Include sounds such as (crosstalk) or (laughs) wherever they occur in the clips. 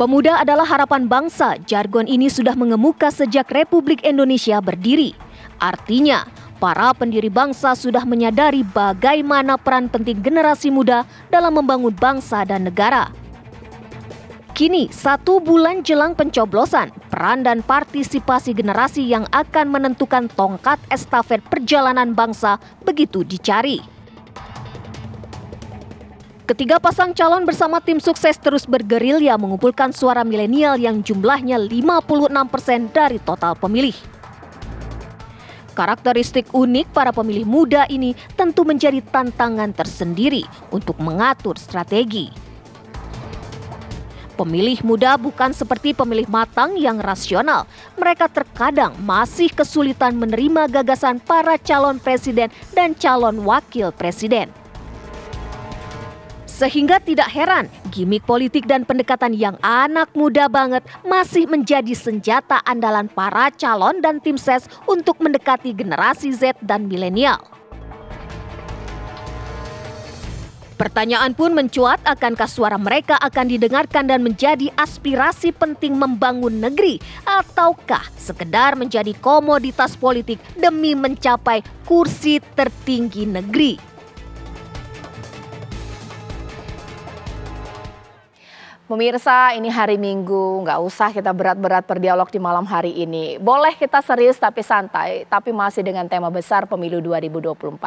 Pemuda adalah harapan bangsa, jargon ini sudah mengemuka sejak Republik Indonesia berdiri. Artinya, para pendiri bangsa sudah menyadari bagaimana peran penting generasi muda dalam membangun bangsa dan negara. Kini, satu bulan jelang pencoblosan, peran dan partisipasi generasi yang akan menentukan tongkat estafet perjalanan bangsa begitu dicari. Ketiga pasang calon bersama tim sukses terus bergerilya mengumpulkan suara milenial yang jumlahnya 56% persen dari total pemilih. Karakteristik unik para pemilih muda ini tentu menjadi tantangan tersendiri untuk mengatur strategi. Pemilih muda bukan seperti pemilih matang yang rasional. Mereka terkadang masih kesulitan menerima gagasan para calon presiden dan calon wakil presiden. Sehingga tidak heran, gimmick politik dan pendekatan yang anak muda banget masih menjadi senjata andalan para calon dan tim ses untuk mendekati generasi Z dan milenial. Pertanyaan pun mencuat akankah suara mereka akan didengarkan dan menjadi aspirasi penting membangun negeri ataukah sekedar menjadi komoditas politik demi mencapai kursi tertinggi negeri. Pemirsa, ini hari Minggu, nggak usah kita berat-berat berdialog di malam hari ini. Boleh kita serius tapi santai, tapi masih dengan tema besar pemilu 2024.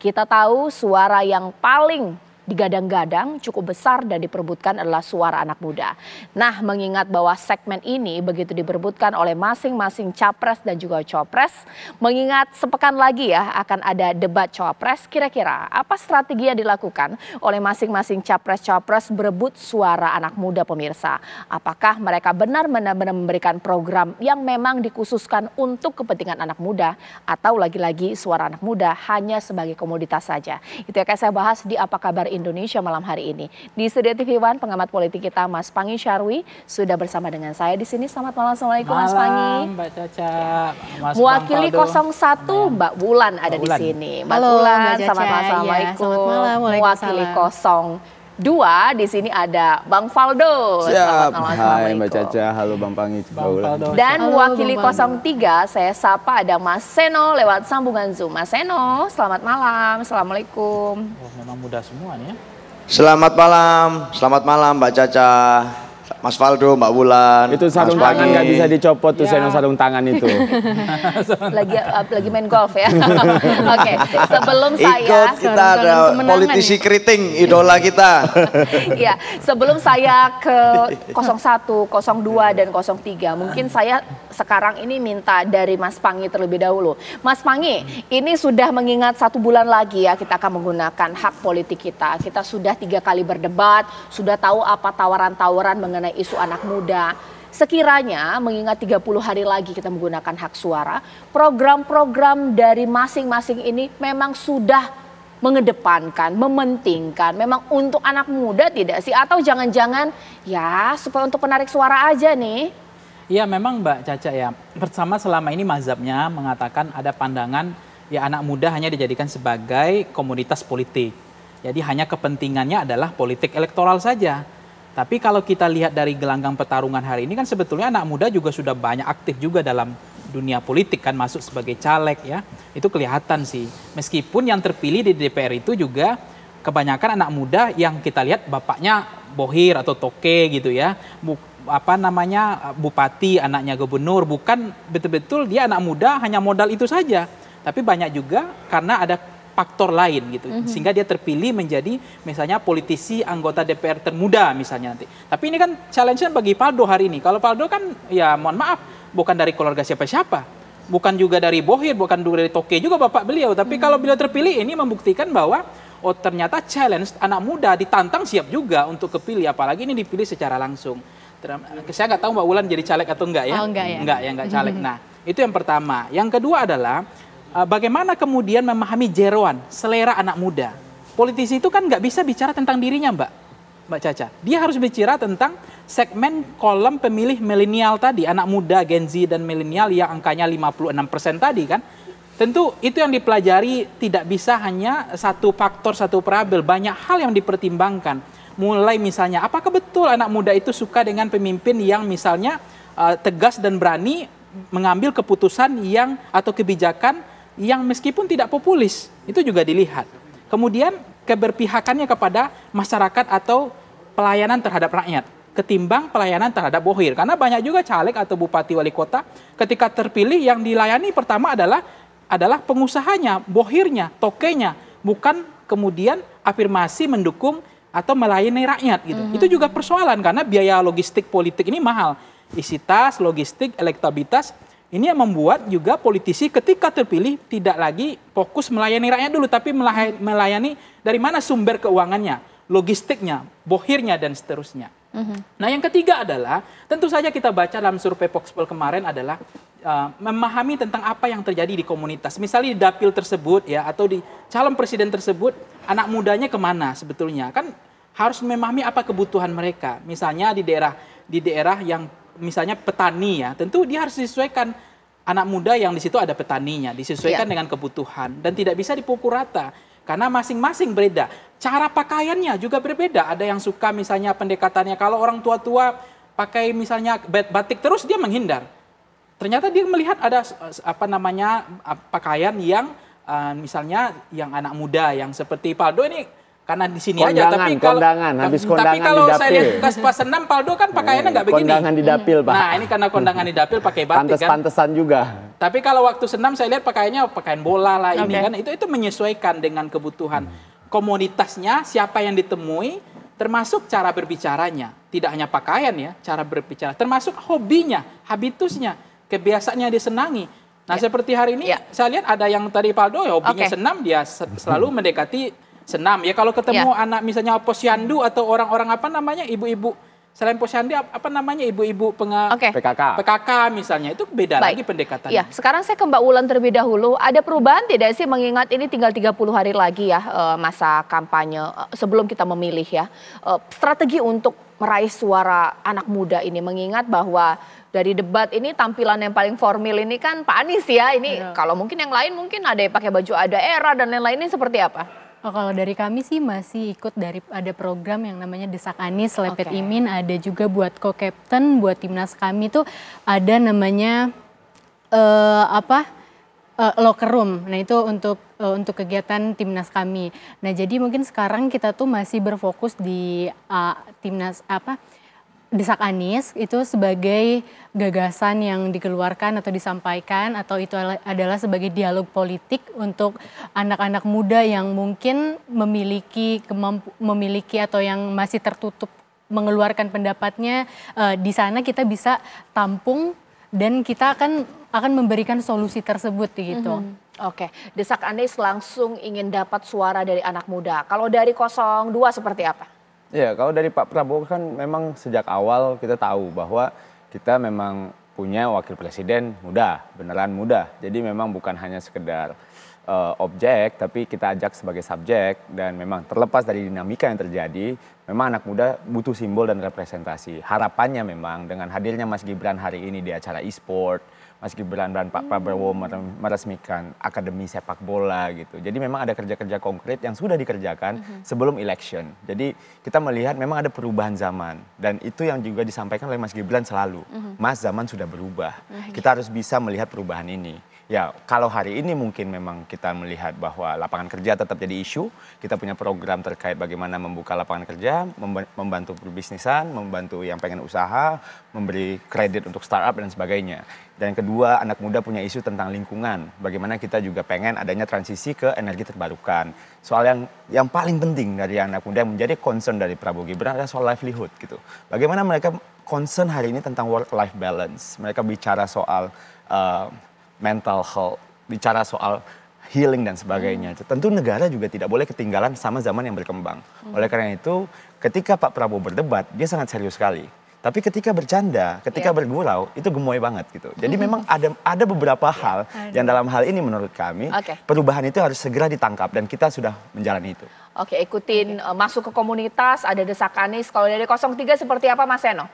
Kita tahu suara yang paling digadang-gadang cukup besar dan diperbutkan adalah suara anak muda. Nah, mengingat bahwa segmen ini begitu diperbutkan oleh masing-masing capres dan juga copres, mengingat sepekan lagi ya akan ada debat copres, kira-kira apa strategi yang dilakukan oleh masing-masing capres copres berebut suara anak muda pemirsa? Apakah mereka benar-benar memberikan program yang memang dikhususkan untuk kepentingan anak muda atau lagi-lagi suara anak muda hanya sebagai komoditas saja? Itu yang akan saya bahas di apa kabar Indonesia malam hari ini. Di Studio TV One, pengamat politik kita Mas Pangi Syarwi sudah bersama dengan saya di sini. Selamat malam, Assalamualaikum malam, Mas Pangi. Mbak Caca, Mas Mewakili 01 Mbak Bulan ada Mbak Bulan. di sini. Mbak Halo, Bulan, Mbak iya, selamat malam, Assalamualaikum. Ya, selamat malam, Mewakili 0 dua di sini ada Bang Faldo. Siap. Malam, Hai Mbak Caca, halo Bang Pangi. Bang Faldo. Dan halo, mewakili Bang 03 saya sapa ada Mas Seno lewat sambungan Zoom. Mas Seno, selamat malam. Assalamualaikum. Wah, oh, memang mudah semua nih ya. Selamat malam, selamat malam Mbak Caca. Mas Faldo, Mbak Wulan. Itu sarung Mas tangan nggak bisa dicopot tuh yeah. Iya. sarung tangan itu. (laughs) lagi uh, lagi main golf ya. (laughs) Oke, okay. sebelum saya Ikut kita ada politisi nih. keriting idola kita. (laughs) ya, sebelum saya ke 01, 02 dan 03, mungkin saya sekarang ini minta dari Mas Pangi terlebih dahulu. Mas Pangi, ini sudah mengingat satu bulan lagi ya kita akan menggunakan hak politik kita. Kita sudah tiga kali berdebat, sudah tahu apa tawaran-tawaran mengenai isu anak muda. Sekiranya mengingat 30 hari lagi kita menggunakan hak suara, program-program dari masing-masing ini memang sudah mengedepankan, mementingkan, memang untuk anak muda tidak sih? Atau jangan-jangan ya supaya untuk penarik suara aja nih? Iya memang Mbak Caca ya. Pertama selama ini mazhabnya mengatakan ada pandangan ya anak muda hanya dijadikan sebagai komunitas politik. Jadi hanya kepentingannya adalah politik elektoral saja. Tapi kalau kita lihat dari gelanggang pertarungan hari ini kan sebetulnya anak muda juga sudah banyak aktif juga dalam dunia politik kan masuk sebagai caleg ya. Itu kelihatan sih. Meskipun yang terpilih di DPR itu juga kebanyakan anak muda yang kita lihat bapaknya bohir atau toke gitu ya apa namanya bupati, anaknya gubernur, bukan betul-betul dia anak muda hanya modal itu saja, tapi banyak juga karena ada faktor lain gitu mm -hmm. sehingga dia terpilih menjadi misalnya politisi anggota DPR termuda misalnya nanti tapi ini kan challenge-nya bagi Paldo hari ini kalau Paldo kan ya mohon maaf bukan dari keluarga siapa-siapa bukan juga dari Bohir bukan juga dari Toke juga bapak beliau tapi mm -hmm. kalau beliau terpilih ini membuktikan bahwa oh ternyata challenge anak muda ditantang siap juga untuk kepilih apalagi ini dipilih secara langsung saya nggak tahu Mbak Wulan jadi caleg atau enggak ya? Oh, enggak ya. Enggak ya, enggak caleg. Nah, itu yang pertama. Yang kedua adalah eh, bagaimana kemudian memahami jeroan, selera anak muda. Politisi itu kan nggak bisa bicara tentang dirinya, Mbak. Mbak Caca. Dia harus bicara tentang segmen kolom pemilih milenial tadi, anak muda, Gen Z dan milenial yang angkanya 56% tadi kan. Tentu itu yang dipelajari tidak bisa hanya satu faktor, satu perabel. Banyak hal yang dipertimbangkan. Mulai misalnya, apakah betul anak muda itu suka dengan pemimpin yang misalnya uh, tegas dan berani mengambil keputusan yang atau kebijakan yang meskipun tidak populis, itu juga dilihat. Kemudian keberpihakannya kepada masyarakat atau pelayanan terhadap rakyat ketimbang pelayanan terhadap bohir. Karena banyak juga caleg atau bupati wali kota ketika terpilih yang dilayani pertama adalah adalah pengusahanya, bohirnya, tokenya, bukan kemudian afirmasi mendukung atau melayani rakyat gitu. Mm -hmm. Itu juga persoalan karena biaya logistik politik ini mahal. Isitas, logistik, elektabilitas ini yang membuat juga politisi ketika terpilih tidak lagi fokus melayani rakyat dulu tapi melayani dari mana sumber keuangannya, logistiknya, bohirnya dan seterusnya. Mm-hmm. Nah, yang ketiga adalah tentu saja kita baca dalam survei Poxpol kemarin adalah Uh, memahami tentang apa yang terjadi di komunitas. Misalnya di dapil tersebut ya atau di calon presiden tersebut, anak mudanya kemana sebetulnya? Kan harus memahami apa kebutuhan mereka. Misalnya di daerah di daerah yang misalnya petani ya, tentu dia harus disesuaikan anak muda yang di situ ada petaninya, disesuaikan yeah. dengan kebutuhan dan tidak bisa dipukul rata karena masing-masing berbeda. Cara pakaiannya juga berbeda. Ada yang suka misalnya pendekatannya kalau orang tua-tua pakai misalnya batik terus dia menghindar ternyata dia melihat ada apa namanya pakaian yang uh, misalnya yang anak muda yang seperti Paldo ini karena di sini aja tapi kalau kondangan, habis kondangan tapi kalau di dapil. saya lihat pas senam Paldo kan pakaiannya nggak begini kondangan di dapil pak nah ini karena kondangan di dapil pakai batik Pantes, kan pantesan juga tapi kalau waktu senam saya lihat pakaiannya pakaian bola lah ini kan itu itu menyesuaikan dengan kebutuhan komunitasnya siapa yang ditemui termasuk cara berbicaranya tidak hanya pakaian ya cara berbicara termasuk hobinya habitusnya kebiasaannya disenangi. Nah, ya. seperti hari ini ya. saya lihat ada yang tadi Paldo ya hobinya okay. senam dia selalu mendekati senam. Ya kalau ketemu ya. anak misalnya posyandu atau orang-orang apa namanya ibu-ibu selain posyandu apa namanya ibu-ibu pengak. okay. PKK PKK misalnya itu beda Baik. lagi pendekatan. Ya, sekarang saya ke Mbak Wulan terlebih dahulu. Ada perubahan tidak sih mengingat ini tinggal 30 hari lagi ya eh, masa kampanye eh, sebelum kita memilih ya. Eh, strategi untuk meraih suara anak muda ini mengingat bahwa dari debat ini tampilan yang paling formal ini kan Pak Anies ya. Ini ya. kalau mungkin yang lain mungkin ada yang pakai baju ada era dan lain-lain ini seperti apa? Oh, kalau dari kami sih masih ikut dari ada program yang namanya Desak Anies, Lepet okay. Imin, ada juga buat co-captain buat timnas kami tuh ada namanya uh, apa? uh, locker room. Nah, itu untuk uh, untuk kegiatan timnas kami. Nah, jadi mungkin sekarang kita tuh masih berfokus di uh, timnas apa? Desak Anies itu sebagai gagasan yang dikeluarkan atau disampaikan atau itu adalah sebagai dialog politik untuk anak-anak muda yang mungkin memiliki memiliki atau yang masih tertutup mengeluarkan pendapatnya uh, di sana kita bisa tampung dan kita akan akan memberikan solusi tersebut gitu. Mm -hmm. Oke, desak Anies langsung ingin dapat suara dari anak muda. Kalau dari 02 seperti apa? Ya, kalau dari Pak Prabowo kan memang sejak awal kita tahu bahwa kita memang punya wakil presiden muda, beneran muda. Jadi memang bukan hanya sekedar uh, objek, tapi kita ajak sebagai subjek dan memang terlepas dari dinamika yang terjadi, memang anak muda butuh simbol dan representasi. Harapannya memang dengan hadirnya Mas Gibran hari ini di acara e-sport, Mas Gibran dan Pak Prabowo hmm. meresmikan Akademi Sepak Bola gitu. Jadi memang ada kerja-kerja konkret yang sudah dikerjakan mm-hmm. sebelum election. Jadi kita melihat memang ada perubahan zaman dan itu yang juga disampaikan oleh Mas Gibran selalu. Mm-hmm. Mas zaman sudah berubah. Mm-hmm. Kita gitu. harus bisa melihat perubahan ini ya kalau hari ini mungkin memang kita melihat bahwa lapangan kerja tetap jadi isu, kita punya program terkait bagaimana membuka lapangan kerja, membantu perbisnisan, membantu yang pengen usaha, memberi kredit untuk startup dan sebagainya. Dan kedua, anak muda punya isu tentang lingkungan, bagaimana kita juga pengen adanya transisi ke energi terbarukan. Soal yang yang paling penting dari anak muda yang menjadi concern dari Prabowo Gibran adalah soal livelihood gitu. Bagaimana mereka concern hari ini tentang work life balance. Mereka bicara soal uh, mental health, bicara soal healing dan sebagainya. Hmm. Tentu negara juga tidak boleh ketinggalan sama zaman yang berkembang. Hmm. Oleh karena itu, ketika Pak Prabowo berdebat, dia sangat serius sekali. Tapi ketika bercanda, ketika yeah. bergurau, itu gemoy banget gitu. Jadi mm -hmm. memang ada ada beberapa ya, hal yang dalam hal ini menurut kami okay. perubahan itu harus segera ditangkap dan kita sudah menjalani itu. Oke, okay, ikutin okay. Eh, masuk ke komunitas, ada desakanis Kalau dari 03 seperti apa Mas Seno?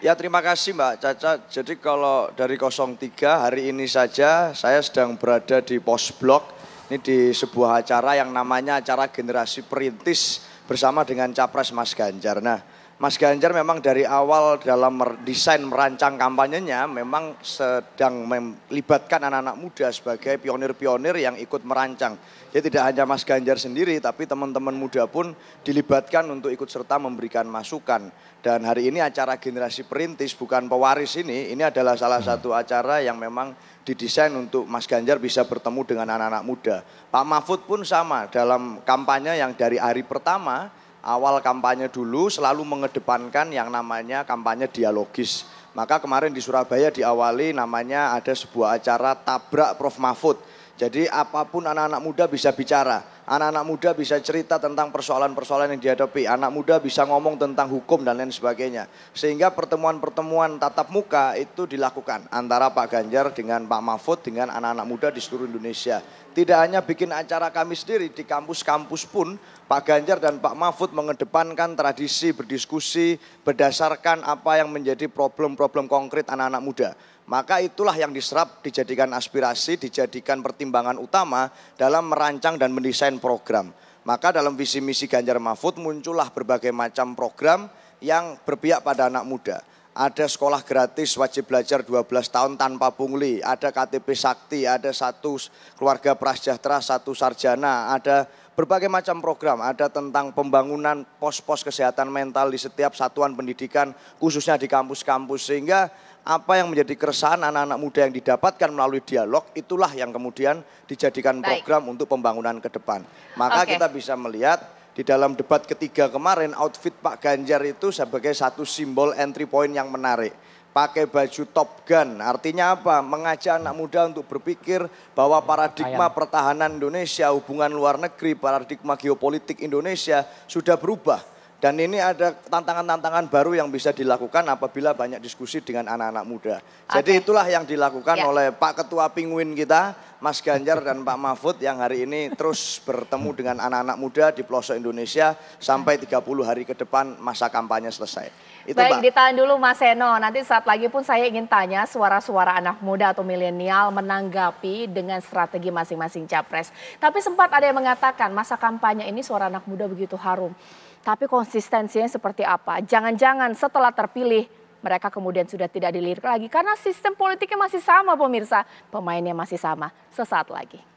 Ya terima kasih Mbak Caca. Jadi kalau dari 03 hari ini saja saya sedang berada di pos blok. Ini di sebuah acara yang namanya acara generasi perintis bersama dengan Capres Mas Ganjar. Nah Mas Ganjar memang dari awal dalam desain merancang kampanyenya memang sedang melibatkan anak-anak muda sebagai pionir-pionir yang ikut merancang. Jadi tidak hanya Mas Ganjar sendiri tapi teman-teman muda pun dilibatkan untuk ikut serta memberikan masukan. Dan hari ini acara generasi perintis bukan pewaris ini, ini adalah salah satu acara yang memang didesain untuk Mas Ganjar bisa bertemu dengan anak-anak muda. Pak Mahfud pun sama dalam kampanye yang dari hari pertama awal kampanye dulu selalu mengedepankan yang namanya kampanye dialogis. Maka kemarin di Surabaya diawali namanya ada sebuah acara tabrak Prof Mahfud. Jadi apapun anak-anak muda bisa bicara. Anak-anak muda bisa cerita tentang persoalan-persoalan yang dihadapi. Anak muda bisa ngomong tentang hukum dan lain sebagainya. Sehingga pertemuan-pertemuan tatap muka itu dilakukan antara Pak Ganjar dengan Pak Mahfud dengan anak-anak muda di seluruh Indonesia. Tidak hanya bikin acara kami sendiri, di kampus-kampus pun Pak Ganjar dan Pak Mahfud mengedepankan tradisi berdiskusi berdasarkan apa yang menjadi problem-problem konkret anak-anak muda. Maka itulah yang diserap dijadikan aspirasi, dijadikan pertimbangan utama dalam merancang dan mendesain program. Maka dalam visi misi Ganjar Mahfud muncullah berbagai macam program yang berpihak pada anak muda ada sekolah gratis wajib belajar 12 tahun tanpa pungli, ada KTP sakti, ada satu keluarga prasejahtera, satu sarjana, ada berbagai macam program, ada tentang pembangunan pos-pos kesehatan mental di setiap satuan pendidikan khususnya di kampus-kampus sehingga apa yang menjadi keresahan anak-anak muda yang didapatkan melalui dialog itulah yang kemudian dijadikan program Baik. untuk pembangunan ke depan. Maka okay. kita bisa melihat di dalam debat ketiga kemarin outfit Pak Ganjar itu sebagai satu simbol entry point yang menarik. Pakai baju Top Gun, artinya apa? Mengajak anak muda untuk berpikir bahwa paradigma pertahanan Indonesia, hubungan luar negeri, paradigma geopolitik Indonesia sudah berubah dan ini ada tantangan-tantangan baru yang bisa dilakukan apabila banyak diskusi dengan anak-anak muda. Jadi itulah yang dilakukan yeah. oleh Pak Ketua Penguin kita, Mas (laughs) Ganjar dan Pak Mahfud yang hari ini terus bertemu dengan anak-anak muda di pelosok Indonesia sampai 30 hari ke depan masa kampanye selesai. Itu, Baik, ditahan dulu Mas Seno. Nanti saat lagi pun saya ingin tanya suara-suara anak muda atau milenial menanggapi dengan strategi masing-masing capres. Tapi sempat ada yang mengatakan masa kampanye ini suara anak muda begitu harum. Tapi konsistensinya seperti apa? Jangan-jangan setelah terpilih mereka kemudian sudah tidak dilirik lagi karena sistem politiknya masih sama pemirsa, pemainnya masih sama. Sesaat lagi.